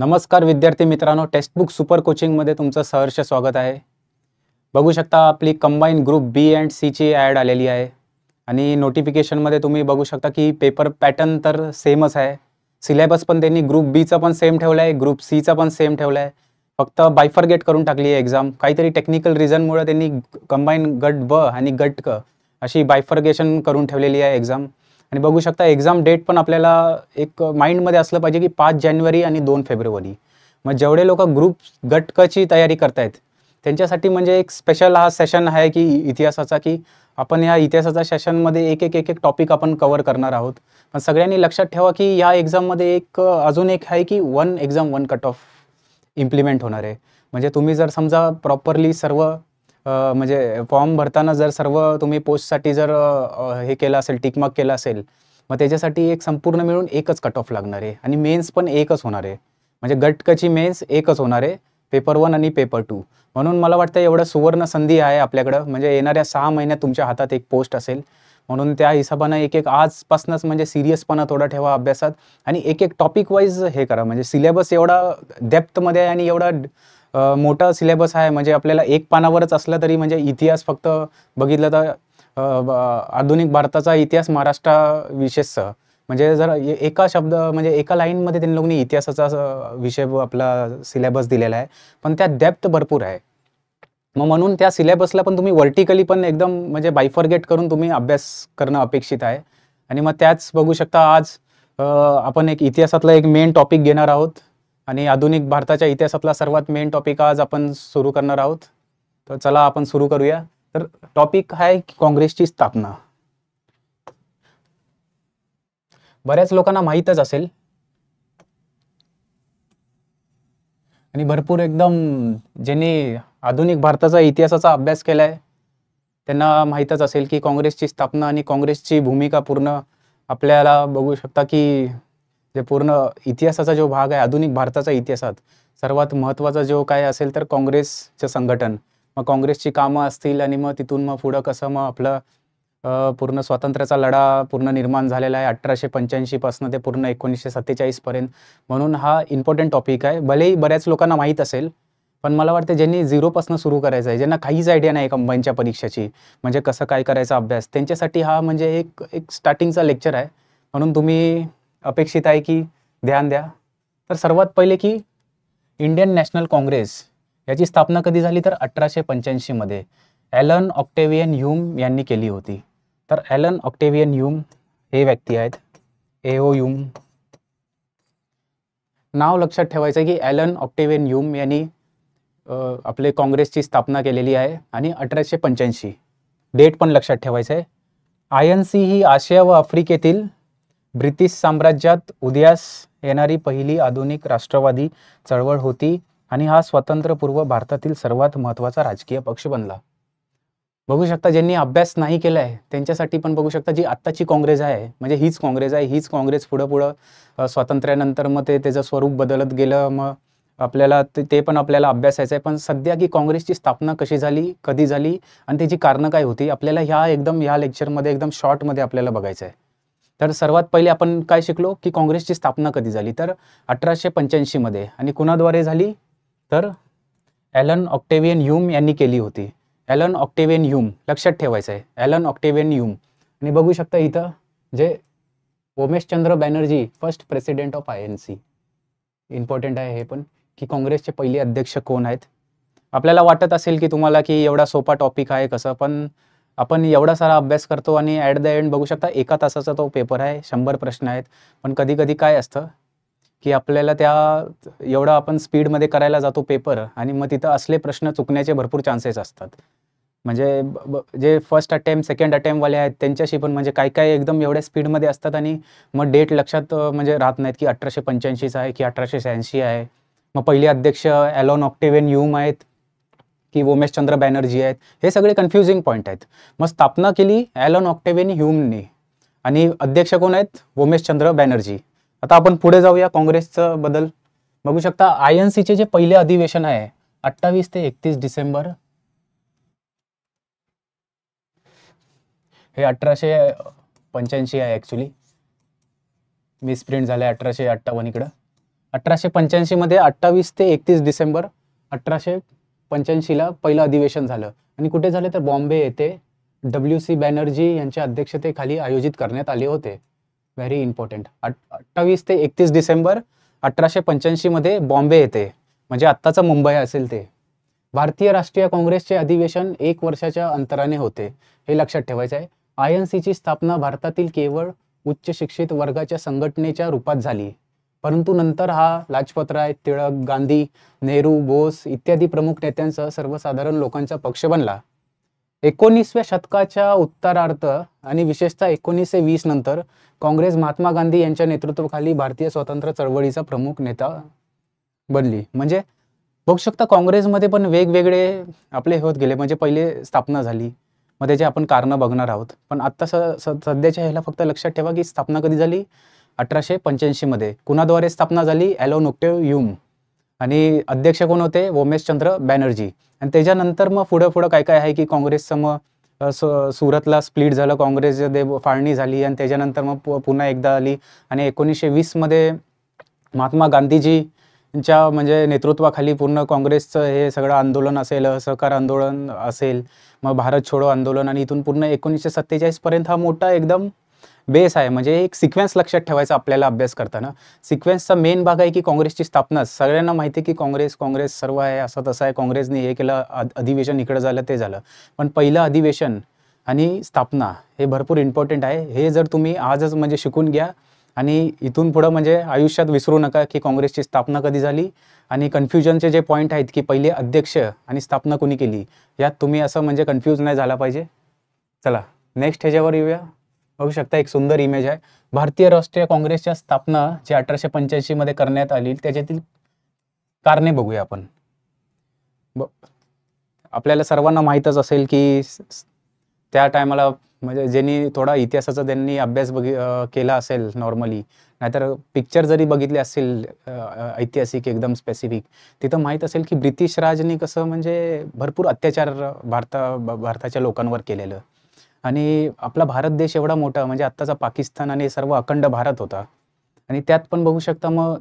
नमस्कार विद्यार्थी मित्रांनो टेक्स्टबुक सुपर कोचिंगमध्ये तुमचं सहर्ष स्वागत आहे बघू शकता आपली कंबाईन ग्रुप बी अँड सीची ॲड आलेली आहे आणि नोटिफिकेशनमध्ये तुम्ही बघू शकता की पेपर पॅटर्न तर सेमच आहे सिलेबस पण त्यांनी ग्रुप बीचं पण सेम ठेवलं आहे ग्रुप सीचा पण सेम ठेवला आहे फक्त बायफरगेट करून टाकली आहे एक्झाम काहीतरी टेक्निकल रिझनमुळे त्यांनी कंबाईन गट ब आणि गट क अशी बायफर्गेशन करून ठेवलेली आहे एक्झाम आणि बघू शकता एक्झाम डेट पण आपल्याला एक माइंडमध्ये असलं पाहिजे की पाच जानेवारी आणि दोन फेब्रुवारी मग जेवढे लोक ग्रुप गटकची तयारी करतायत त्यांच्यासाठी म्हणजे एक स्पेशल हा सेशन आहे की इतिहासाचा की आपण या इतिहासाच्या सेशनमध्ये एक एक एक एक टॉपिक आपण कवर करणार आहोत पण सगळ्यांनी लक्षात ठेवा की या एक्झाममध्ये एक अजून एक आहे की one exam one cut off implement होणार आहे म्हणजे तुम्ही जर समजा प्रॉपरली सर्व म्हणजे फॉर्म भरताना जर सर्व तुम्ही पोस्टसाठी जर हे केलं असेल टिकमार्क केलं असेल मग त्याच्यासाठी एक संपूर्ण मिळून एकच कट ऑफ लागणार आहे आणि मेन्स पण एकच होणार आहे म्हणजे गटकची मेन्स एकच होणार आहे पेपर वन आणि पेपर टू म्हणून मला वाटतं एवढं सुवर्ण संधी आहे आपल्याकडं म्हणजे येणाऱ्या सहा महिन्यात तुमच्या हातात एक पोस्ट असेल म्हणून त्या हिशोबानं एक एक आजपासूनच म्हणजे सिरियसपणा थोडा ठेवा अभ्यासात आणि एक एक टॉपिक वाईज हे करा म्हणजे सिलेबस एवढा डेप्थमध्ये आणि एवढा मोठा सिलेबस आहे म्हणजे आपल्याला एक पानावरच असला तरी म्हणजे इतिहास फक्त बघितलं तर आधुनिक भारताचा इतिहास महाराष्ट्र विशेषसह म्हणजे जर एका शब्द म्हणजे एका लाईनमध्ये त्यांनी लोकांनी इतिहासाचा विषय आपला सिलेबस दिलेला आहे पण त्या डेप्थ भरपूर आहे मग म्हणून त्या सिलेबसला पण तुम्ही वर्टिकली पण एकदम म्हणजे बायफर्गेट करून तुम्ही अभ्यास करणं अपेक्षित आहे आणि मग त्याच बघू शकता आज आपण एक इतिहासातला एक मेन टॉपिक घेणार आहोत आणि आधुनिक भारताच्या इतिहासातला सर्वात मेन टॉपिक आज आपण सुरू करणार आहोत तर चला आपण सुरू करूया तर टॉपिक आहे काँग्रेसची स्थापना बऱ्याच लोकांना माहीतच असेल आणि भरपूर एकदम ज्यांनी आधुनिक भारताचा इतिहासाचा अभ्यास केलाय त्यांना माहीतच असेल की काँग्रेसची स्थापना आणि काँग्रेसची भूमिका पूर्ण आपल्याला बघू शकता की जे पूर्ण इतिहासाचा जो भाग आहे आधुनिक भारताचा इतिहासात सर्वात महत्त्वाचा जो काय असेल तर काँग्रेसचं संघटन मग काँग्रेसची कामं असतील आणि मग तिथून मग पुढं कसं मग आपलं पूर्ण स्वातंत्र्याचा लढा पूर्ण निर्माण झालेला आहे अठराशे पंच्याऐंशीपासून ते पूर्ण एकोणीसशे सत्तेचाळीसपर्यंत म्हणून हा इम्पॉर्टंट टॉपिक आहे भलेही बऱ्याच लोकांना माहीत असेल पण मला वाटतं ज्यांनी झिरोपासून सुरू करायचं आहे ज्यांना काहीच आयडिया नाही कंबाईनच्या परीक्षेची म्हणजे कसं काय करायचा अभ्यास त्यांच्यासाठी हा म्हणजे एक एक स्टार्टिंगचा लेक्चर आहे म्हणून तुम्ही अपेक्षित आहे की ध्यान द्या तर सर्वात पहिले की इंडियन नॅशनल काँग्रेस याची स्थापना कधी झाली तर अठराशे पंच्याऐंशीमध्ये ॲलन ऑक्टेवियन ह्यूम यांनी केली होती तर ॲलन ऑक्टेवियन ह्यूम हे व्यक्ती आहेत ए ओ ह्यूम नाव लक्षात ठेवायचं आहे की ॲलन ऑक्टेवियन ह्यूम यांनी आपले काँग्रेसची स्थापना केलेली आहे आणि अठराशे पंच्याऐंशी डेट पण लक्षात ठेवायचं आहे आय एन सी ही आशिया व आफ्रिकेतील ब्रिटिश साम्राज्यात उदयास येणारी पहिली आधुनिक राष्ट्रवादी चळवळ होती आणि हा स्वातंत्र्यपूर्व भारतातील सर्वात महत्त्वाचा राजकीय पक्ष बनला बघू शकता ज्यांनी अभ्यास नाही केला आहे त्यांच्यासाठी पण बघू शकता जी आत्ताची काँग्रेस आहे म्हणजे हीच काँग्रेस आहे हीच काँग्रेस पुढं पुढं स्वातंत्र्यानंतर मग ते त्याचं स्वरूप बदलत गेलं मग आपल्याला ते पण आपल्याला अभ्यासायचं आहे पण सध्या की काँग्रेसची स्थापना कशी झाली कधी झाली आणि त्याची कारणं काय होती आपल्याला ह्या एकदम ह्या लेक्चरमध्ये एकदम शॉर्टमध्ये आपल्याला बघायचं आहे तर सर्वात पहिले आपण काय शिकलो की काँग्रेसची स्थापना कधी झाली तर अठराशे पंच्याऐंशीमध्ये आणि कुणाद्वारे झाली तर ॲलन ऑक्टेवियन ह्युम यांनी केली होती ॲलन ऑक्टेवियन ह्युम लक्षात ठेवायचं आहे ॲलन ऑक्टेवियन ह्यूम आणि बघू शकता इथं जे Umeshchandra Banerjee first president of I N C important आहे हे पण की काँग्रेसचे पहिले अध्यक्ष कोण आहेत आपल्याला वाटत असेल की तुम्हाला की एवढा सोपा टॉपिक आहे कसं पण आपण एवढा सारा अभ्यास करतो आणि ॲट द एंड बघू शकता एका तासाचा तो पेपर आहे शंभर प्रश्न आहेत पण कधी कधी काय असतं की आपल्याला त्या एवढा आपण स्पीडमध्ये करायला जातो पेपर आणि मग तिथं असले प्रश्न चुकण्याचे भरपूर चान्सेस असतात म्हणजे जे फर्स्ट अटेम्प्ट सेकंड अटेम्प्टवाले आहेत त्यांच्याशी पण म्हणजे काय काय एकदम एवढ्या स्पीडमध्ये असतात आणि मग डेट लक्षात म्हणजे राहत नाहीत की अठराशे पंच्याऐंशीचा आहे की अठराशे शहाऐंशी आहे मग पहिले अध्यक्ष ॲलॉन ऑक्टेवेन यूम आहेत की चंद्र बॅनर्जी आहेत हे सगळे कन्फ्युजिंग पॉईंट आहेत मग स्थापना केली ॲलन ऑक्टेवेन ह्युमने आणि अध्यक्ष कोण आहेत चंद्र बॅनर्जी आता आपण पुढे जाऊया काँग्रेसचं बदल बघू शकता आय एन सीचे जे पहिले अधिवेशन आहे अठ्ठावीस ते एकतीस डिसेंबर हे अठराशे पंच्याऐंशी आहे ॲक्च्युली मिसप्रिंट झाले अठराशे अठ्ठावन इकडं अठराशे पंच्याऐंशीमध्ये अठ्ठावीस ते एकतीस डिसेंबर अठराशे पंच्याऐंशीला पहिलं अधिवेशन झालं आणि कुठे झाले तर बॉम्बे येथे डब्ल्यू सी बॅनर्जी यांच्या अध्यक्षतेखाली आयोजित करण्यात आले होते व्हेरी इम्पॉर्टंट अठ्ठावीस ते एकतीस डिसेंबर अठराशे पंच्याऐंशीमध्ये बॉम्बे येते म्हणजे आत्ताचं मुंबई असेल ते भारतीय राष्ट्रीय काँग्रेसचे अधिवेशन एक वर्षाच्या अंतराने होते हे लक्षात ठेवायचं आहे आय एन सीची स्थापना भारतातील केवळ उच्च शिक्षित वर्गाच्या संघटनेच्या रूपात झाली परंतु नंतर हा लाजपतराय टिळक गांधी नेहरू बोस इत्यादी प्रमुख नेत्यांसह सर्वसाधारण लोकांचा पक्ष बनला एकोणीसव्या शतकाच्या उत्तरार्थ आणि विशेषतः एकोणीसशे वीस नंतर काँग्रेस महात्मा गांधी यांच्या नेतृत्वाखाली भारतीय स्वातंत्र्य चळवळीचा प्रमुख नेता बनली म्हणजे बघू शकता काँग्रेसमध्ये पण वेगवेगळे आपले होत गेले म्हणजे पहिले स्थापना झाली मग त्याची आपण कारणं बघणार आहोत पण आत्ता सध्याच्या ह्याला फक्त लक्षात ठेवा की स्थापना कधी झाली अठराशे पंच्याऐंशीमध्ये कुणाद्वारे स्थापना झाली नोक्टे युम आणि अध्यक्ष कोण होते वोमेशचंद्र बॅनर्जी आणि त्याच्यानंतर मग पुढं पुढं काय काय आहे की काँग्रेसचं मग सुरतला स्प्लिट झालं दे फाळणी झाली आणि त्याच्यानंतर मग पुन्हा एकदा आली आणि एकोणीसशे वीसमध्ये महात्मा गांधीजींच्या म्हणजे नेतृत्वाखाली पूर्ण काँग्रेसचं हे सगळं आंदोलन असेल सहकार आंदोलन असेल मग भारत छोडो आंदोलन आणि इथून पूर्ण एकोणीसशे सत्तेचाळीसपर्यंत हा मोठा एकदम बेस आहे म्हणजे एक सिक्वेन्स लक्षात ठेवायचा आपल्याला अभ्यास करताना सिक्वेन्सचा मेन भाग आहे की काँग्रेसची स्थापना सगळ्यांना माहिती आहे की काँग्रेस काँग्रेस सर्व आहे असं तसं आहे काँग्रेसने हे केलं अधिवेशन इकडं झालं ते झालं पण पहिलं अधिवेशन आणि स्थापना हे भरपूर इम्पॉर्टंट आहे हे जर तुम्ही आजच म्हणजे शिकून घ्या आणि इथून पुढं म्हणजे आयुष्यात विसरू नका की काँग्रेसची स्थापना कधी झाली आणि कन्फ्युजनचे जे पॉईंट आहेत की पहिले अध्यक्ष आणि स्थापना कुणी केली यात तुम्ही असं म्हणजे कन्फ्यूज नाही झाला पाहिजे चला नेक्स्ट ह्याच्यावर येऊया बघू शकता एक सुंदर इमेज आहे भारतीय राष्ट्रीय काँग्रेसच्या स्थापना जी अठराशे पंच्याऐंशी मध्ये करण्यात आली त्याच्यातील कारणे बघूया आपण आपल्याला सर्वांना माहीतच असेल की त्या टायमाला म्हणजे ज्यांनी थोडा इतिहासाचा त्यांनी अभ्यास बघ केला असेल नॉर्मली नाहीतर पिक्चर जरी बघितले असेल ऐतिहासिक एकदम स्पेसिफिक तिथं माहीत असेल की ब्रिटिश राजनी कसं म्हणजे भरपूर अत्याचार भारता भारताच्या लोकांवर केलेलं आणि आपला भारत देश एवढा मोठा म्हणजे आत्ताचा पाकिस्तान आणि सर्व अखंड भारत होता आणि त्यात पण बघू शकता मग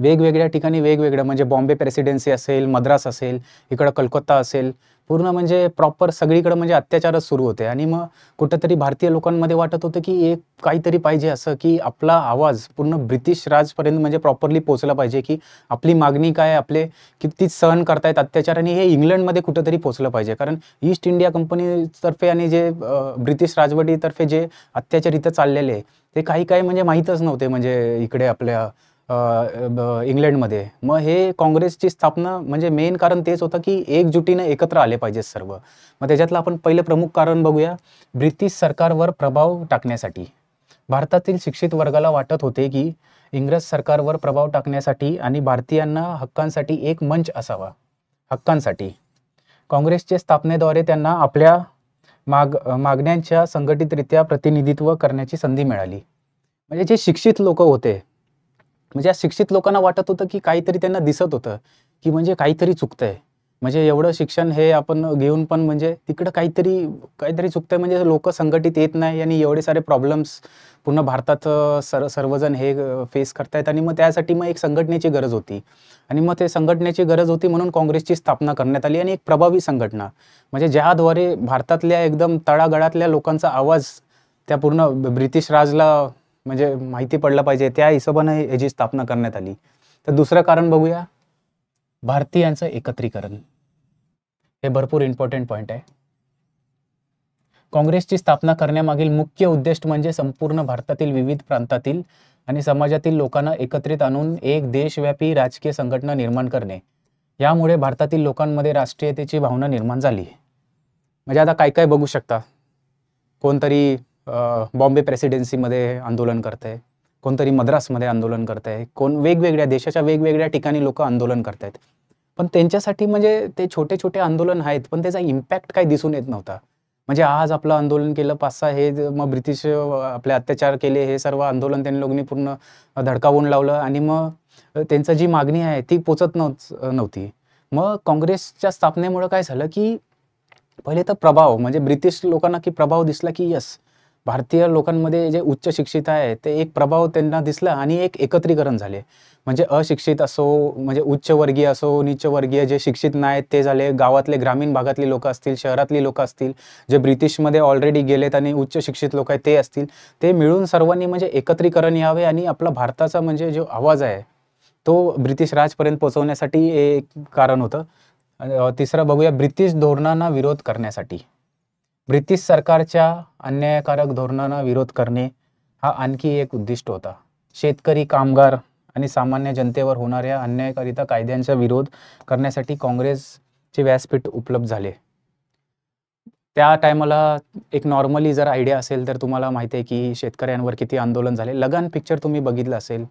वेगवेगळ्या ठिकाणी वेगवेगळं म्हणजे बॉम्बे प्रेसिडेन्सी असेल मद्रास असेल इकडं कलकत्ता असेल पूर्ण म्हणजे प्रॉपर सगळीकडे म्हणजे अत्याचारच सुरू होते आणि मग कुठंतरी भारतीय लोकांमध्ये वाटत होतं की एक काहीतरी पाहिजे असं की आपला आवाज पूर्ण ब्रिटिश राजपर्यंत म्हणजे प्रॉपरली पोचला पाहिजे की आपली मागणी काय आपले किती सहन करतायत अत्याचार आणि हे इंग्लंडमध्ये कुठंतरी पोचलं पाहिजे कारण ईस्ट इंडिया कंपनीतर्फे आणि जे ब्रिटिश राजवटीतर्फे जे अत्याचार इथं चाललेले ते काही काही म्हणजे माहीतच नव्हते म्हणजे इकडे आपल्या इंग्लंडमध्ये मग हे काँग्रेसची स्थापना म्हणजे मेन कारण तेच होतं की एकजुटीनं एकत्र आले पाहिजे सर्व मग त्याच्यातलं आपण पहिलं प्रमुख कारण बघूया ब्रिटिश सरकारवर प्रभाव टाकण्यासाठी भारतातील शिक्षित वर्गाला वाटत होते की इंग्रज सरकारवर प्रभाव टाकण्यासाठी आणि भारतीयांना हक्कांसाठी एक मंच असावा हक्कांसाठी काँग्रेसच्या स्थापनेद्वारे त्यांना आपल्या माग मागण्यांच्या संघटितरित्या प्रतिनिधित्व करण्याची संधी मिळाली म्हणजे जे शिक्षित लोक होते म्हणजे या शिक्षित लोकांना वाटत होतं की काहीतरी त्यांना दिसत होतं की म्हणजे काहीतरी चुकतंय म्हणजे एवढं शिक्षण हे आपण घेऊन पण म्हणजे तिकडं काहीतरी काहीतरी चुकतंय म्हणजे लोक संघटित येत नाही आणि एवढे सारे प्रॉब्लेम्स पूर्ण भारतात सर सर्वजण हे फेस करतायत आणि मग त्यासाठी मग एक संघटनेची गरज होती आणि मग ते संघटनेची गरज होती म्हणून काँग्रेसची स्थापना करण्यात आली आणि एक प्रभावी संघटना म्हणजे ज्याद्वारे भारतातल्या एकदम तळागळातल्या लोकांचा आवाज त्या पूर्ण ब्रिटिश राजला म्हणजे माहिती पडलं पाहिजे त्या हिशोबाने याची स्थापना करण्यात आली तर दुसरं कारण बघूया भारतीयांचं एकत्रीकरण हे भरपूर इम्पॉर्टंट पॉईंट आहे काँग्रेसची स्थापना करण्यामागील मुख्य उद्देश म्हणजे संपूर्ण भारतातील विविध प्रांतातील आणि समाजातील लोकांना एकत्रित आणून एक देशव्यापी राजकीय संघटना निर्माण करणे यामुळे भारतातील लोकांमध्ये राष्ट्रीयतेची भावना निर्माण झाली म्हणजे आता काय काय बघू शकता कोणतरी बॉम्बे प्रेसिडेन्सीमध्ये आंदोलन करत आहे कोणतरी मद्रासमध्ये आंदोलन करत आहे कोण वेगवेगळ्या देशाच्या वेगवेगळ्या ठिकाणी लोक आंदोलन करत आहेत पण त्यांच्यासाठी म्हणजे ते छोटे छोटे आंदोलन आहेत पण त्याचा इम्पॅक्ट काही दिसून येत नव्हता म्हणजे आज आपलं आंदोलन केलं पाच सहा हे मग ब्रिटिश आपले अत्याचार केले हे सर्व आंदोलन त्यांनी लोकांनी पूर्ण धडकावून लावलं आणि मग त्यांचं जी मागणी आहे ती पोचत नव्ह नव्हती मग काँग्रेसच्या स्थापनेमुळं काय झालं की पहिले तर प्रभाव म्हणजे ब्रिटिश लोकांना की प्रभाव दिसला की यस भारतीय लोकांमध्ये जे उच्च शिक्षित आहे ते एक प्रभाव त्यांना दिसला आणि एक एकत्रीकरण झाले म्हणजे अशिक्षित असो म्हणजे उच्चवर्गीय असो निचवर्गीय जे शिक्षित नाहीत ते झाले गावातले ग्रामीण भागातले लोक असतील शहरातली लोक असतील जे ब्रिटिशमध्ये ऑलरेडी गेलेत आणि उच्च शिक्षित लोक आहेत ते असतील ते मिळून सर्वांनी म्हणजे एकत्रीकरण यावे आणि आपला भारताचा म्हणजे जो आवाज आहे तो ब्रिटिश राजपर्यंत पोहोचवण्यासाठी एक कारण होतं तिसरं बघूया ब्रिटिश धोरणांना विरोध करण्यासाठी ब्रिटिश सरकारच्या अन्यायकारक धोरणांना विरोध करणे हा आणखी एक उद्दिष्ट होता शेतकरी कामगार आणि सामान्य जनतेवर होणाऱ्या अन्यायकारिता कायद्यांचा विरोध करण्यासाठी काँग्रेसचे व्यासपीठ उपलब्ध झाले त्या टायमाला एक नॉर्मली जर आयडिया असेल तर तुम्हाला माहिती आहे की शेतकऱ्यांवर किती आंदोलन झाले लगान पिक्चर तुम्ही बघितलं असेल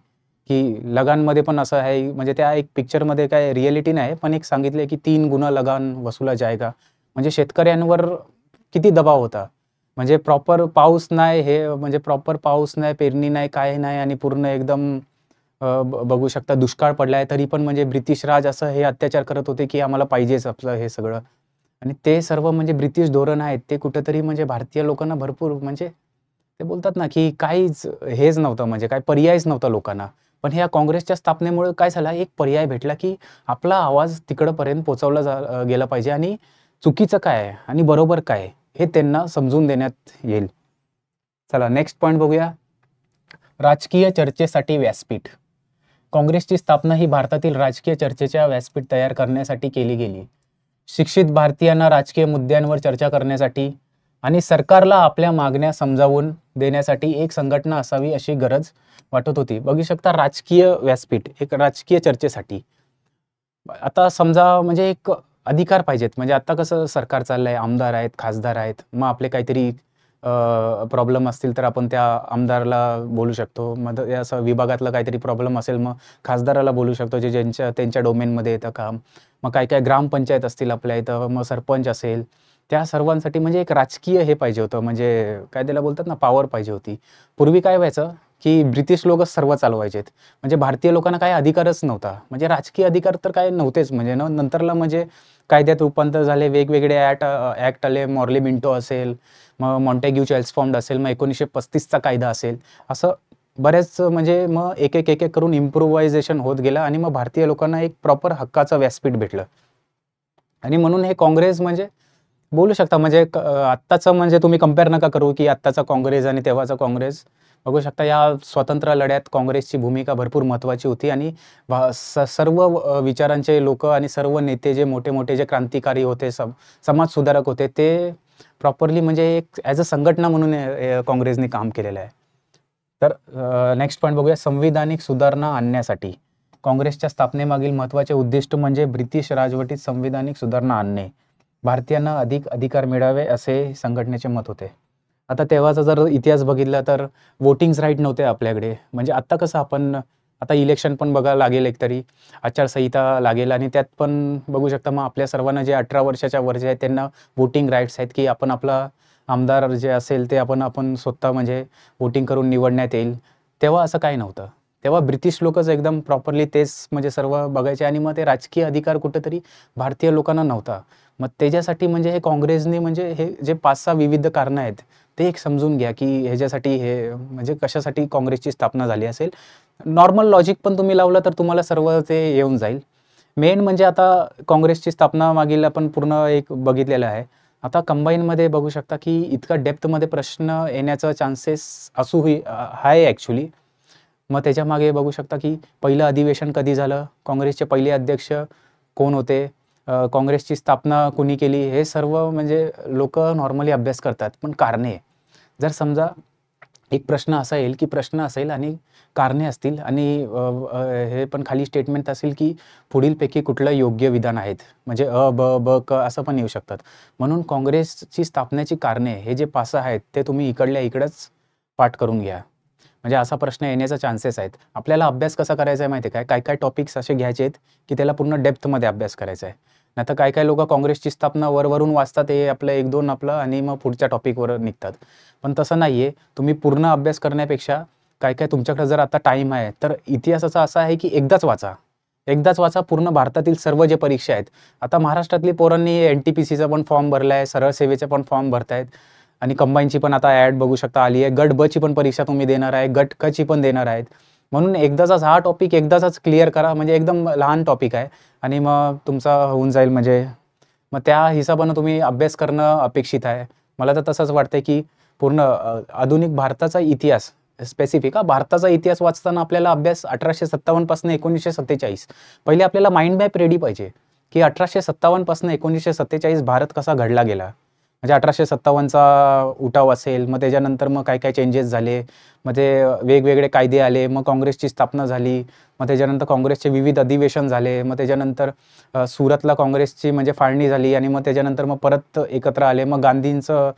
की लगानमध्ये पण असं आहे म्हणजे त्या एक पिक्चरमध्ये काय रिॲलिटी नाही पण एक सांगितले की तीन गुन्हा लगान वसुला जायगा म्हणजे शेतकऱ्यांवर किती दबाव होता म्हणजे प्रॉपर पाऊस नाही हे म्हणजे प्रॉपर पाऊस नाही पेरणी नाही काय नाही आणि पूर्ण एकदम बघू शकता दुष्काळ पडला आहे तरी पण म्हणजे ब्रिटिश राज असं हे अत्याचार करत होते की आम्हाला पाहिजेच आपलं हे सगळं आणि ते सर्व म्हणजे ब्रिटिश धोरण आहेत ते कुठंतरी म्हणजे भारतीय लोकांना भरपूर म्हणजे ते बोलतात ना की काहीच हेच नव्हतं म्हणजे काय पर्यायच नव्हता लोकांना पण ह्या काँग्रेसच्या स्थापनेमुळे काय झालं एक पर्याय भेटला की आपला आवाज तिकडपर्यंत पोचवला जा गेला पाहिजे आणि चुकीचं काय आहे आणि बरोबर काय आहे हे त्यांना समजून देण्यात येईल चला नेक्स्ट पॉईंट बघूया राजकीय चर्चेसाठी व्यासपीठ काँग्रेसची स्थापना ही भारतातील राजकीय चर्चेच्या व्यासपीठ तयार करण्यासाठी केली गेली शिक्षित भारतीयांना राजकीय मुद्द्यांवर चर्चा करण्यासाठी आणि सरकारला आपल्या मागण्या समजावून देण्यासाठी एक संघटना असावी अशी गरज वाटत होती बघू शकता राजकीय व्यासपीठ एक राजकीय चर्चेसाठी आता समजा म्हणजे एक अधिकार पाहिजेत म्हणजे आता कसं सरकार चाललं आहे आमदार आहेत खासदार आहेत मग आपले काहीतरी प्रॉब्लेम असतील तर आपण त्या आमदाराला बोलू शकतो मग या विभागातलं काहीतरी प्रॉब्लेम असेल मग खासदाराला बोलू शकतो जे ज्यांच्या त्यांच्या डोमेनमध्ये येतं काम मग काय काय ग्रामपंचायत असतील आपल्या इथं मग सरपंच असेल त्या सर्वांसाठी म्हणजे एक राजकीय हे पाहिजे होतं म्हणजे काय त्याला बोलतात ना पॉवर पाहिजे होती पूर्वी काय व्हायचं की ब्रिटिश लोकच सर्व चालवायचेत म्हणजे भारतीय लोकांना काही अधिकारच नव्हता म्हणजे राजकीय अधिकार तर काय नव्हतेच म्हणजे नंतरला म्हणजे कायद्यात रूपांतर झाले वेगवेगळे ॲट ॲक्ट आले मॉर्ले मिंटो असेल मग मॉन्टेग्यू फॉर्म्ड असेल मग एकोणीसशे पस्तीसचा कायदा असेल असं बरेच म्हणजे मग एक एक एक एक करून इम्प्रुव्हायझेशन होत गेलं आणि मग भारतीय लोकांना एक प्रॉपर हक्काचं व्यासपीठ भेटलं आणि म्हणून हे काँग्रेस म्हणजे बोलू शकता म्हणजे आत्ताचं म्हणजे तुम्ही कम्पेअर नका करू की आत्ताचा काँग्रेस आणि तेव्हाचा काँग्रेस बघू शकता या स्वातंत्र्य लढ्यात काँग्रेसची भूमिका भरपूर महत्त्वाची होती आणि सर्व विचारांचे लोक आणि सर्व नेते जे मोठे मोठे जे क्रांतिकारी होते सम समाज सुधारक होते ते प्रॉपरली म्हणजे एक ॲज अ संघटना म्हणून काँग्रेसने काम केलेलं आहे तर नेक्स्ट पॉईंट बघूया संविधानिक सुधारणा आणण्यासाठी काँग्रेसच्या स्थापनेमागील महत्त्वाचे उद्दिष्ट म्हणजे ब्रिटिश राजवटीत संविधानिक सुधारणा आणणे भारतीयांना अधिक अधिकार मिळावे असे संघटनेचे मत होते आता तेव्हाचा जर इतिहास बघितला तर वोटिंग राईट नव्हते आपल्याकडे म्हणजे आत्ता कसं आपण आता इलेक्शन पण बघा लागेल एकतरी आचारसंहिता लागेल आणि त्यात पण बघू शकता मग आपल्या सर्वांना जे अठरा वर्षाच्या वर जे आहेत त्यांना वोटिंग राईट्स आहेत की आपण आपला आमदार जे असेल ते आपण आपण स्वतः म्हणजे वोटिंग करून निवडण्यात येईल तेव्हा असं काय नव्हतं तेव्हा ब्रिटिश लोकच एकदम प्रॉपरली तेच म्हणजे सर्व बघायचे आणि मग ते राजकीय अधिकार कुठेतरी भारतीय लोकांना नव्हता मग त्याच्यासाठी म्हणजे हे काँग्रेसने म्हणजे हे जे पाच सहा विविध कारणं आहेत ते एक समजून घ्या की ह्याच्यासाठी हे म्हणजे कशासाठी काँग्रेसची स्थापना झाली असेल नॉर्मल लॉजिक पण तुम्ही लावलं तर तुम्हाला सर्व ते येऊन जाईल मेन म्हणजे आता काँग्रेसची स्थापना मागील आपण पूर्ण एक बघितलेलं आहे आता कंबाईनमध्ये बघू शकता की इतका डेप्थमध्ये प्रश्न येण्याचा चान्सेस असू ही आहे ॲक्च्युली मग त्याच्यामागे बघू शकता की पहिलं अधिवेशन कधी झालं काँग्रेसचे पहिले अध्यक्ष कोण होते काँग्रेसची स्थापना कोणी केली हे सर्व म्हणजे लोक नॉर्मली अभ्यास करतात पण कारणे जर समजा एक प्रश्न असा येईल की प्रश्न असेल आणि कारणे असतील आणि हे पण खाली स्टेटमेंट असेल की पुढीलपैकी कुठलं योग्य विधान आहेत म्हणजे अ ब ब क असं पण येऊ शकतात म्हणून काँग्रेसची स्थापनेची कारणे हे जे पास आहेत ते तुम्ही इकडल्या इकडंच पाठ करून घ्या म्हणजे असा प्रश्न येण्याचा चान्सेस आहेत आपल्याला अभ्यास कसा करायचा आहे माहिती काय काय काय टॉपिक्स असे घ्यायचे आहेत की त्याला पूर्ण डेप्थमध्ये अभ्यास करायचा आहे नाही तर काय काय लोक काँग्रेसची स्थापना वरवरून वाचतात हे आपलं एक दोन आपलं आणि मग पुढच्या टॉपिकवर निघतात पण तसं नाही आहे तुम्ही पूर्ण अभ्यास करण्यापेक्षा काय काय तुमच्याकडे जर आता टाईम आहे तर इतिहासाचा असा आहे की एकदाच वाचा एकदाच वाचा पूर्ण भारतातील सर्व जे परीक्षा आहेत आता महाराष्ट्रातली पोरांनी एन टी पी सीचा पण फॉर्म भरला आहे सरळ सेवेचा पण फॉर्म भरतायत आणि कंबाईनची पण आता ॲड बघू शकता आली आहे गट बची पण परीक्षा तुम्ही देणार आहे गट कची पण देणार आहेत म्हणून एकदाचाच हा टॉपिक एकदाचाच क्लिअर करा म्हणजे एकदम लहान टॉपिक आहे आणि मग तुमचा होऊन जाईल म्हणजे मग त्या हिशोबानं तुम्ही अभ्यास करणं अपेक्षित आहे मला तर तसंच वाटतंय की पूर्ण आधुनिक भारताचा इतिहास स्पेसिफिक हा भारताचा इतिहास वाचताना आपल्याला अभ्यास अठराशे सत्तावन्नपासून एकोणीसशे सत्तेचाळीस पहिले आपल्याला माइंड मॅप रेडी पाहिजे की अठराशे सत्तावन्नपासून एकोणीसशे सत्तेचाळीस भारत कसा घडला गेला म्हणजे अठराशे सत्तावन्नचा उठाव असेल मग त्याच्यानंतर मग काय काय चेंजेस झाले मग ते वेगवेगळे कायदे आले मग काँग्रेसची स्थापना झाली मग त्याच्यानंतर काँग्रेसचे विविध अधिवेशन झाले मग त्याच्यानंतर सुरतला काँग्रेसची म्हणजे फाळणी झाली आणि मग त्याच्यानंतर मग परत एकत्र आले मग गांधींचं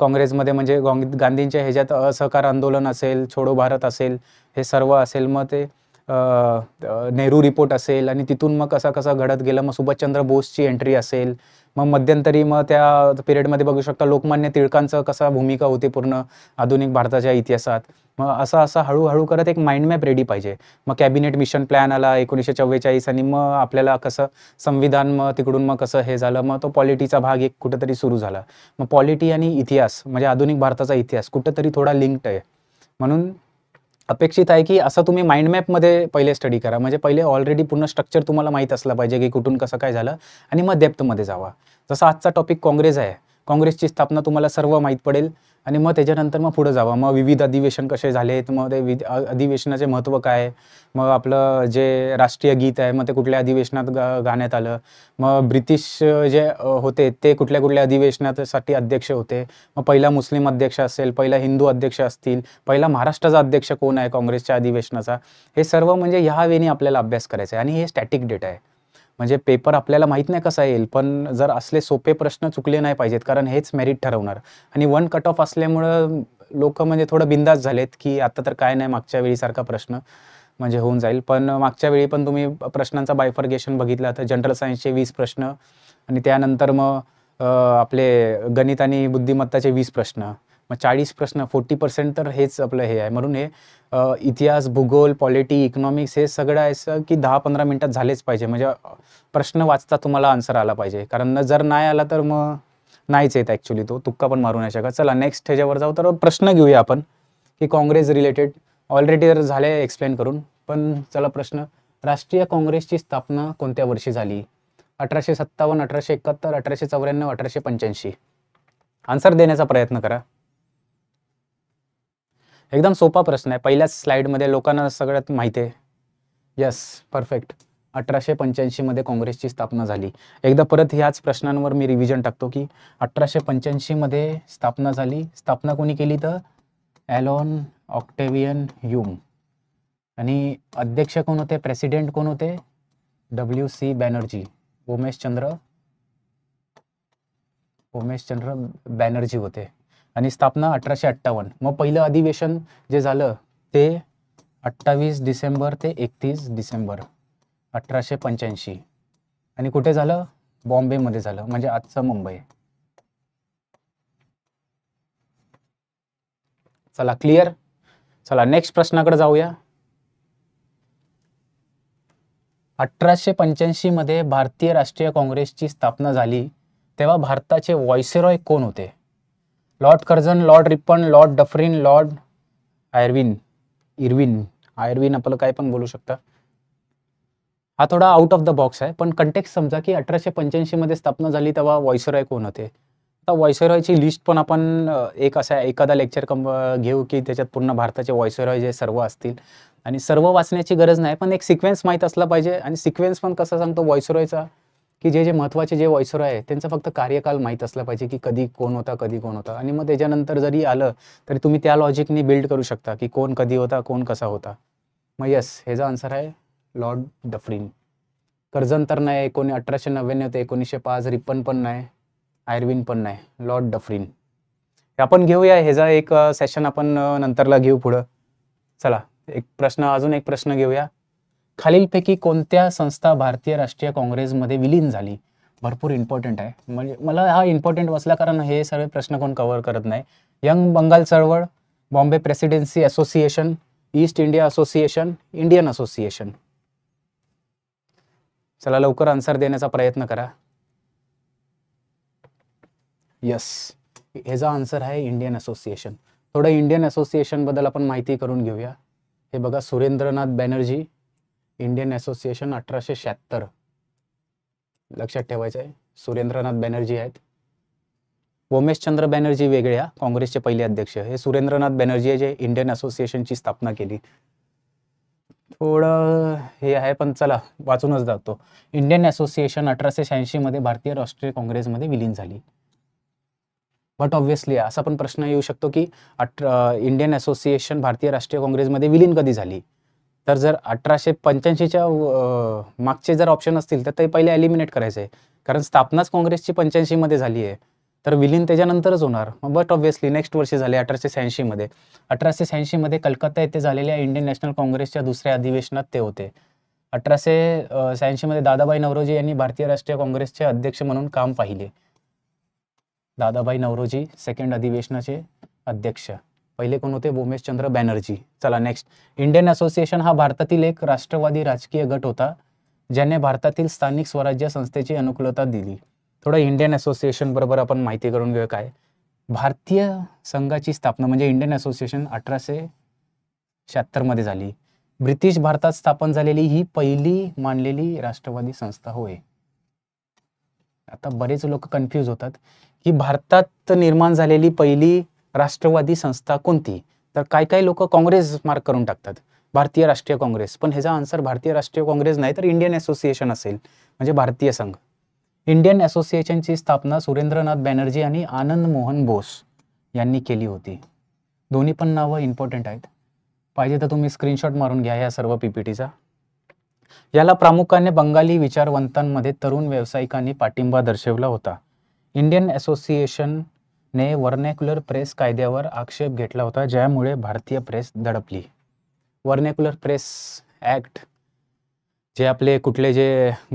काँग्रेसमध्ये म्हणजे गांधींच्या ह्याच्यात असहकार आंदोलन असेल छोडो भारत असेल हे सर्व असेल मग ते नेहरू रिपोर्ट असेल आणि तिथून मग कसा कसा घडत गेलं मग सुभाषचंद्र बोसची एंट्री असेल मग मध्यंतरी मग त्या पिरियडमध्ये बघू शकता लोकमान्य टिळकांचं कसा भूमिका होती पूर्ण आधुनिक भारताच्या इतिहासात मग असं असं हळूहळू करत एक माइंड मॅप रेडी पाहिजे मग कॅबिनेट मिशन प्लॅन आला एकोणीसशे चव्वेचाळीस आणि मग आपल्याला कसं संविधान मग तिकडून मग कसं हे झालं मग तो पॉलिटीचा भाग एक कुठंतरी सुरू झाला मग पॉलिटी आणि इतिहास म्हणजे आधुनिक भारताचा इतिहास कुठंतरी थोडा लिंक्ड आहे म्हणून अपेक्षित आहे की असं तुम्ही माइंड मध्ये पहिले स्टडी करा म्हणजे पहिले ऑलरेडी पूर्ण स्ट्रक्चर तुम्हाला माहीत असलं पाहिजे की कुठून कसं काय झालं आणि मग मध्ये जावा जसं आजचा टॉपिक काँग्रेस आहे काँग्रेसची स्थापना तुम्हाला सर्व माहीत पडेल आणि मग त्याच्यानंतर मग पुढं जावं मग विविध अधिवेशन कसे झालेत मग ते अधिवेशनाचे महत्त्व काय मग आपलं जे राष्ट्रीय गीत आहे मग ते कुठल्या अधिवेशनात गा गाण्यात आलं मग ब्रिटिश जे होते ते कुठल्या कुठल्या अधिवेशनासाठी अध्यक्ष होते मग पहिला मुस्लिम अध्यक्ष असेल पहिला हिंदू अध्यक्ष असतील पहिला महाराष्ट्राचा अध्यक्ष कोण आहे काँग्रेसच्या अधिवेशनाचा हे सर्व म्हणजे ह्या वेळी आपल्याला अभ्यास करायचा आहे आणि हे स्टॅटिक डेटा आहे म्हणजे पेपर आपल्याला माहीत नाही कसा येईल पण जर असले सोपे प्रश्न चुकले नाही पाहिजेत कारण हेच मेरिट ठरवणार आणि वन कट ऑफ असल्यामुळं लोक म्हणजे थोडं बिंदास झालेत की आता तर काय नाही मागच्या वेळीसारखा प्रश्न म्हणजे होऊन जाईल पण मागच्या वेळी पण तुम्ही प्रश्नांचा बायफर्गेशन बघितला तर जनरल सायन्सचे वीस प्रश्न आणि त्यानंतर मग आपले गणित आणि बुद्धिमत्ताचे वीस प्रश्न मग चाळीस प्रश्न फोर्टी पर्सेंट तर हेच आपलं हे आहे म्हणून हे इतिहास भूगोल पॉलिटी इकॉनॉमिक्स हे सगळं असं की दहा पंधरा मिनटात झालेच पाहिजे म्हणजे प्रश्न वाचता तुम्हाला आन्सर आला पाहिजे कारण जर नाही आला तर मग नाहीच येत ॲक्च्युली तो तुक्का पण मारू नाही शकत चला नेक्स्ट ह्याच्यावर जाऊ तर प्रश्न घेऊया आपण की काँग्रेस रिलेटेड ऑलरेडी जर झाले एक्सप्लेन करून पण चला प्रश्न राष्ट्रीय काँग्रेसची स्थापना कोणत्या वर्षी झाली अठराशे सत्तावन्न अठराशे एकाहत्तर अठराशे चौऱ्याण्णव अठराशे पंच्याऐंशी आन्सर देण्याचा प्रयत्न करा एकदम सोपा प्रश्न आहे पहिल्याच स्लाईडमध्ये लोकांना सगळ्यात माहिती आहे यस परफेक्ट अठराशे पंच्याऐंशीमध्ये काँग्रेसची स्थापना झाली एकदा परत ह्याच प्रश्नांवर मी रिव्हिजन टाकतो की अठराशे पंच्याऐंशीमध्ये स्थापना झाली स्थापना कोणी केली तर ॲलॉन ऑक्टेवियन युम आणि अध्यक्ष कोण होते प्रेसिडेंट कोण होते डब्ल्यू सी बॅनर्जी उमेशचंद्र उमेशचंद्र बॅनर्जी होते आणि स्थापना अठराशे अठ्ठावन्न मग पहिलं अधिवेशन जे झालं ते अठ्ठावीस डिसेंबर ते एकतीस डिसेंबर अठराशे पंच्याऐंशी आणि कुठे झालं बॉम्बेमध्ये झालं म्हणजे आजचं मुंबई चला क्लिअर चला नेक्स्ट प्रश्नाकडे जाऊया अठराशे पंच्याऐंशी मध्ये भारतीय राष्ट्रीय काँग्रेसची स्थापना झाली तेव्हा भारताचे वॉयसेरॉय कोण होते Lord Curzon Lord Ripon Lord Dufferin Lord Irwin Irwin Irwin आपलं काय पण बोलू शकता हा थोडा आउट ऑफ द बॉक्स आहे पण कंटेक्स समजा की अठराशे पंच्याऐंशी मध्ये स्थापना झाली तेव्हा वॉयसरॉय कोण होते आता वॉयसरॉयची लिस्ट पण आपण एक असा एखादा लेक्चर कम घेऊ की त्याच्यात पूर्ण भारताचे वॉयसरॉय जे सर्व असतील आणि सर्व वाचण्याची गरज नाही पण एक सिक्वेन्स माहीत असला पाहिजे आणि सिक्वेन्स पण कसं सांगतो वॉयसरॉयचा की जे जे महत्त्वाचे जे वॉइसर आहे त्यांचा फक्त कार्यकाल माहीत असला पाहिजे की कधी कोण होता कधी कोण होता आणि मग त्याच्यानंतर जरी आलं तरी तुम्ही त्या लॉजिकने बिल्ड करू शकता की कोण कधी होता कोण कसा होता मग यस ह्याचा आन्सर आहे लॉर्ड डफरीन कर्जन तर नाही एकोणी अठराशे नव्याण्णव ते एकोणीसशे पाच रिपन पण नाही आयर्विन पण नाही लॉर्ड डफरीन आपण घेऊया ह्याचा एक सेशन आपण नंतरला घेऊ पुढं चला एक प्रश्न अजून एक प्रश्न घेऊया खालीलपैकी कोणत्या संस्था भारतीय राष्ट्रीय काँग्रेसमध्ये विलीन झाली भरपूर इम्पॉर्टंट आहे म्हणजे मला हा इम्पॉर्टंट बसला कारण हे सगळे प्रश्न कोण कव्हर करत नाही यंग बंगाल चळवळ Bombay presidency association East India association Indian association चला लवकर आन्सर देण्याचा प्रयत्न करा यस ह्याचा आन्सर आहे इंडियन असोसिएशन थोडं इंडियन असोसिएशनबद्दल आपण माहिती करून घेऊया हे बघा सुरेंद्रनाथ बॅनर्जी इंडियन असोसिएशन अठराशे शहात्तर लक्षात ठेवायचं आहे सुरेंद्रनाथ बॅनर्जी आहेत ओमेशचंद्र बॅनर्जी वेगळ्या काँग्रेसचे पहिले अध्यक्ष हे सुरेंद्रनाथ बॅनर्जी जे इंडियन असोसिएशनची स्थापना केली थोडं हे आहे पण चला वाचूनच जातो इंडियन असोसिएशन अठराशे शहाऐंशी मध्ये भारतीय राष्ट्रीय काँग्रेसमध्ये विलीन झाली बट ऑब्व्हियसली असा पण प्रश्न येऊ शकतो की इंडियन असोसिएशन भारतीय राष्ट्रीय काँग्रेसमध्ये विलीन कधी झाली तर जर अठराशे पंच्याऐंशीच्या मागचे जर ऑप्शन असतील तर ते पहिले एलिमिनेट करायचे कारण स्थापनाच काँग्रेसची पंच्याऐंशीमध्ये झाली आहे तर विलीन त्याच्यानंतरच होणार बट ऑब्व्हियसली नेक्स्ट वर्षी झाले अठराशे शहाऐंशीमध्ये अठराशे शहाऐंशीमध्ये कलकत्ता येथे झालेल्या इंडियन नॅशनल काँग्रेसच्या दुसऱ्या अधिवेशनात ते होते अठराशे शहाऐंशीमध्ये दादाबाई नवरोजी यांनी भारतीय राष्ट्रीय काँग्रेसचे अध्यक्ष म्हणून काम पाहिले दादाबाई नवरोजी सेकंड अधिवेशनाचे अध्यक्ष पहिले कोण होते भूमेश चंद्र बॅनर्जी चला नेक्स्ट इंडियन असोसिएशन हा भारतातील एक राष्ट्रवादी राजकीय गट होता ज्याने भारतातील स्थानिक स्वराज्य संस्थेची अनुकूलता दिली थोडं इंडियन असोसिएशन बरोबर आपण माहिती करून घेऊ काय भारतीय संघाची स्थापना म्हणजे इंडियन असोसिएशन अठराशे मध्ये झाली ब्रिटिश भारतात स्थापन झालेली ही पहिली मानलेली राष्ट्रवादी संस्था होय आता बरेच लोक कन्फ्यूज होतात की भारतात निर्माण झालेली पहिली राष्ट्रवादी संस्था कोणती तर काय काय लोक काँग्रेस मार्क करून टाकतात भारतीय राष्ट्रीय काँग्रेस पण ह्याचा आन्सर भारतीय राष्ट्रीय काँग्रेस नाही तर इंडियन असोसिएशन असेल म्हणजे भारतीय संघ इंडियन असोसिएशनची स्थापना सुरेंद्रनाथ बॅनर्जी आणि आनंद मोहन बोस यांनी केली होती दोन्ही पण नावं इम्पॉर्टंट आहेत पाहिजे तर तुम्ही स्क्रीनशॉट मारून घ्या या सर्व पीपीटीचा याला प्रामुख्याने बंगाली विचारवंतांमध्ये तरुण व्यावसायिकांनी पाठिंबा दर्शवला होता इंडियन असोसिएशन ने वर्नॅक्युलर प्रेस कायद्यावर आक्षेप घेतला होता ज्यामुळे भारतीय प्रेस दडपली वर्नेक्युलर प्रेस ॲक्ट जे आपले कुठले जे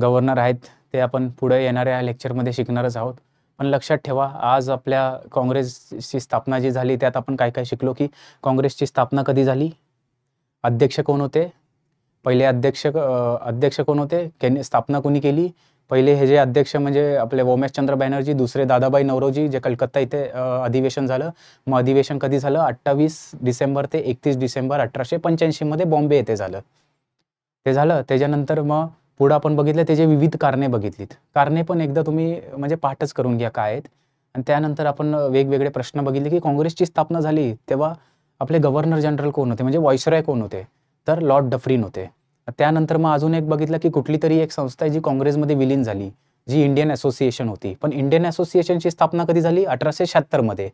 गव्हर्नर आहेत ते आपण पुढे येणाऱ्या लेक्चरमध्ये शिकणारच आहोत पण लक्षात ठेवा आज आपल्या काँग्रेसची स्थापना जी झाली त्यात आपण काय काय शिकलो की काँग्रेसची स्थापना कधी झाली अध्यक्ष कोण होते पहिले अध्यक्ष अध्यक्ष कोण होते स्थापना कोणी केली पहिले हे जे अध्यक्ष म्हणजे आपले वोमेशचंद्र बॅनर्जी दुसरे दादाबाई नवरोजी जे कलकत्ता इथे अधिवेशन झालं मग अधिवेशन कधी झालं अठ्ठावीस डिसेंबर ते एकतीस डिसेंबर अठराशे पंच्याऐंशीमध्ये बॉम्बे येथे झालं ते झालं त्याच्यानंतर मग पुढं आपण बघितलं त्याचे विविध कारणे बघितलीत कारणे पण एकदा तुम्ही म्हणजे पाठच करून घ्या काय आहेत आणि त्यानंतर आपण वेगवेगळे प्रश्न बघितले की काँग्रेसची स्थापना झाली तेव्हा आपले गव्हर्नर जनरल कोण होते म्हणजे वॉइसराय कोण होते तर लॉर्ड डफरीन होते त्यानंतर मग अजून एक बघितलं की कुठली तरी एक संस्था आहे जी काँग्रेसमध्ये विलीन झाली जी इंडियन असोसिएशन होती पण इंडियन असोसिएशनची स्थापना कधी झाली अठराशे शहात्तरमध्ये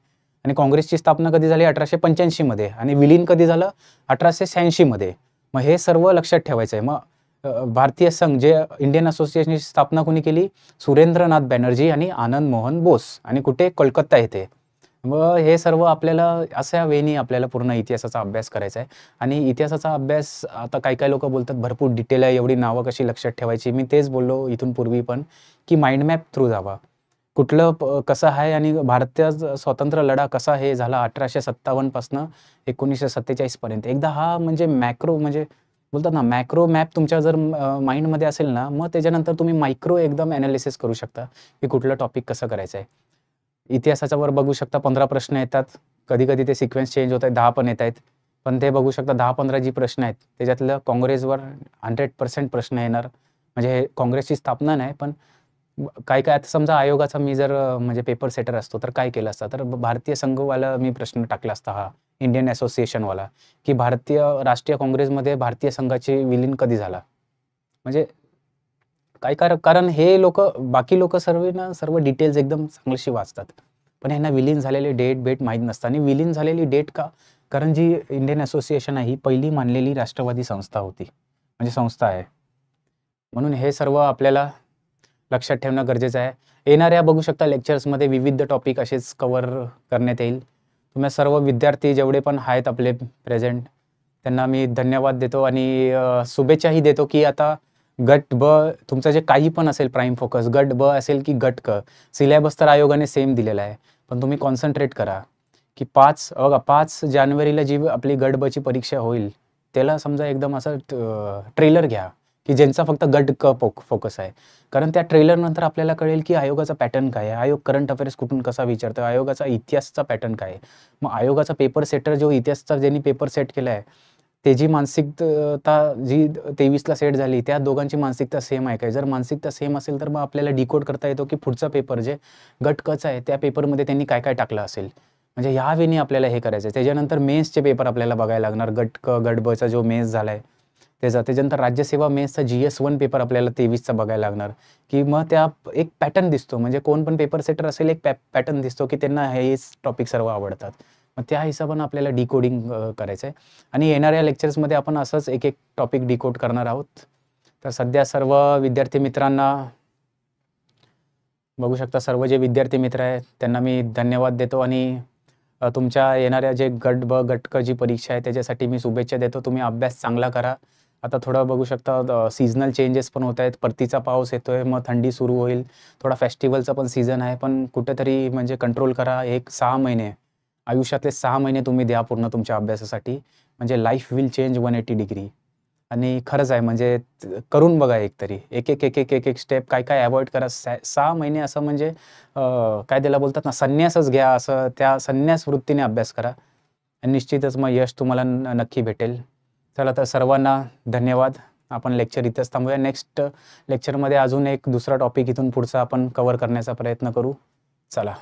आणि काँग्रेसची स्थापना कधी झाली अठराशे पंच्याऐंशीमध्ये आणि विलीन कधी झालं अठराशे शहाऐंशीमध्ये मग हे सर्व लक्षात ठेवायचं आहे मग भारतीय संघ जे इंडियन असोसिएशनची स्थापना कोणी केली सुरेंद्रनाथ बॅनर्जी आणि आनंद मोहन बोस आणि कुठे कोलकाता येथे मग हे सर्व आपल्याला अशा वेनी आपल्याला पूर्ण इतिहासाचा अभ्यास करायचा आहे आणि इतिहासाचा अभ्यास आता काही काही लोक बोलतात भरपूर डिटेल आहे एवढी नावं कशी लक्षात ठेवायची मी तेच बोललो इथून पूर्वी पण की माइंड मॅप थ्रू जावा कुठलं कसं आहे आणि भारतीय स्वतंत्र लढा कसा हे झाला अठराशे सत्तावन्नपासनं एकोणीसशे सत्तेचाळीसपर्यंत एकदा हा म्हणजे मॅक्रो म्हणजे बोलतात ना मॅक्रो मॅप तुमच्या जर माइंडमध्ये असेल ना मग त्याच्यानंतर तुम्ही मायक्रो एकदम ॲनालिसिस करू शकता की कुठलं टॉपिक कसं करायचं आहे इतिहासाच्या वर बघू शकता पंधरा प्रश्न येतात कधी कधी ते सिक्वेन्स चेंज होत आहेत दहा पण येत आहेत पण ते बघू शकता दहा पंधरा जी प्रश्न आहेत त्याच्यातलं काँग्रेसवर हंड्रेड पर्सेंट प्रश्न येणार म्हणजे हे काँग्रेसची स्थापना नाही पण काय काय आता समजा आयोगाचा मी जर म्हणजे पेपर सेटर असतो तर काय केलं असतं तर भारतीय संघवाला मी प्रश्न टाकला असता हा इंडियन असोसिएशनवाला की भारतीय राष्ट्रीय काँग्रेसमध्ये भारतीय संघाची विलीन कधी झाला म्हणजे काय कारण हे लोक बाकी लोक सर्व ना सर्व डिटेल्स एकदम चांगल्याशी वाचतात पण ह्यांना विलीन झालेले डेट बेट माहीत नसतं आणि विलीन झालेली डेट का कारण जी इंडियन असोसिएशन आहे ही पहिली मानलेली राष्ट्रवादी संस्था होती म्हणजे संस्था आहे म्हणून हे सर्व आपल्याला लक्षात ठेवणं गरजेचं आहे येणाऱ्या बघू शकता लेक्चर्समध्ये विविध टॉपिक असेच कवर करण्यात येईल तुम्ही सर्व विद्यार्थी जेवढे पण आहेत आपले प्रेझेंट त्यांना मी धन्यवाद देतो आणि शुभेच्छाही देतो की आता गट ब तुमचं जे काही पण असेल प्राईम फोकस गट ब असेल की गट क सिलेबस तर आयोगाने सेम दिलेला आहे पण तुम्ही कॉन्सन्ट्रेट करा की पाच बघा पाच जानेवारीला जी आपली गट बची परीक्षा होईल त्याला समजा एकदम असं ट्रेलर घ्या की ज्यांचा फक्त गट क फोकस आहे कारण त्या ट्रेलरनंतर आपल्याला कळेल की आयोगाचा पॅटर्न काय आहे आयोग करंट अफेअर्स कुठून कसा विचारतो आयोगाचा इतिहासचा पॅटर्न काय आहे मग आयोगाचा पेपर सेटर जो इतिहासचा ज्यांनी पेपर सेट केला आहे ते जी मानसिकता जी तेवीसला सेट झाली त्या दोघांची मानसिकता सेम आहे काय जर मानसिकता सेम असेल तर मग आपल्याला डिकोड करता येतो की पुढचा पेपर जे गट कच आहे त्या पेपरमध्ये त्यांनी काय काय टाकलं असेल म्हणजे ह्या वेने आपल्याला हे करायचं आहे त्याच्यानंतर मेन्सचे पेपर आपल्याला बघायला लागणार गट क गट जो मेन्स झालाय त्याचा त्याच्यानंतर राज्यसेवा मेन्सचा जी एस वन पेपर आपल्याला तेवीसचा बघायला लागणार की मग त्या एक पॅटर्न दिसतो म्हणजे कोण पण पेपर सेटर असेल एक पॅटर्न दिसतो की त्यांना हेच टॉपिक सर्व आवडतात मग त्या हिशोबानं आपल्याला डिकोडिंग करायचं आहे आणि येणाऱ्या लेक्चर्समध्ये आपण असंच एक एक टॉपिक डिकोड करणार आहोत तर सध्या सर्व विद्यार्थी मित्रांना बघू शकता सर्व जे विद्यार्थी मित्र आहेत त्यांना मी धन्यवाद देतो आणि तुमच्या येणाऱ्या जे गट ब गटक जी परीक्षा आहे त्याच्यासाठी मी शुभेच्छा देतो तुम्ही अभ्यास चांगला करा आता थोडं बघू शकता सीजनल चेंजेस पण होत आहेत परतीचा पाऊस येतो आहे मग थंडी सुरू होईल थोडा फेस्टिवलचा पण सीझन आहे पण कुठेतरी म्हणजे कंट्रोल करा एक सहा महिने आयुष्यातले सहा महिने तुम्ही द्या पूर्ण तुमच्या अभ्यासासाठी म्हणजे life will change one eighty degree आणि खरंच आहे म्हणजे करून बघा एकतरी एक एक एक एक एक एक स्टेप काय काय अवॉइड करा सहा महिने असं म्हणजे काय त्याला बोलतात ना संन्यासच घ्या असं त्या संन्यास वृत्तीने अभ्यास करा आणि निश्चितच मग यश तुम्हाला नक्की भेटेल चला तर सर्वांना धन्यवाद आपण लेक्चर इथंच थांबूया नेक्स्ट लेक्चरमध्ये अजून एक दुसरा टॉपिक इथून पुढचा आपण कवर करण्याचा प्रयत्न करू चला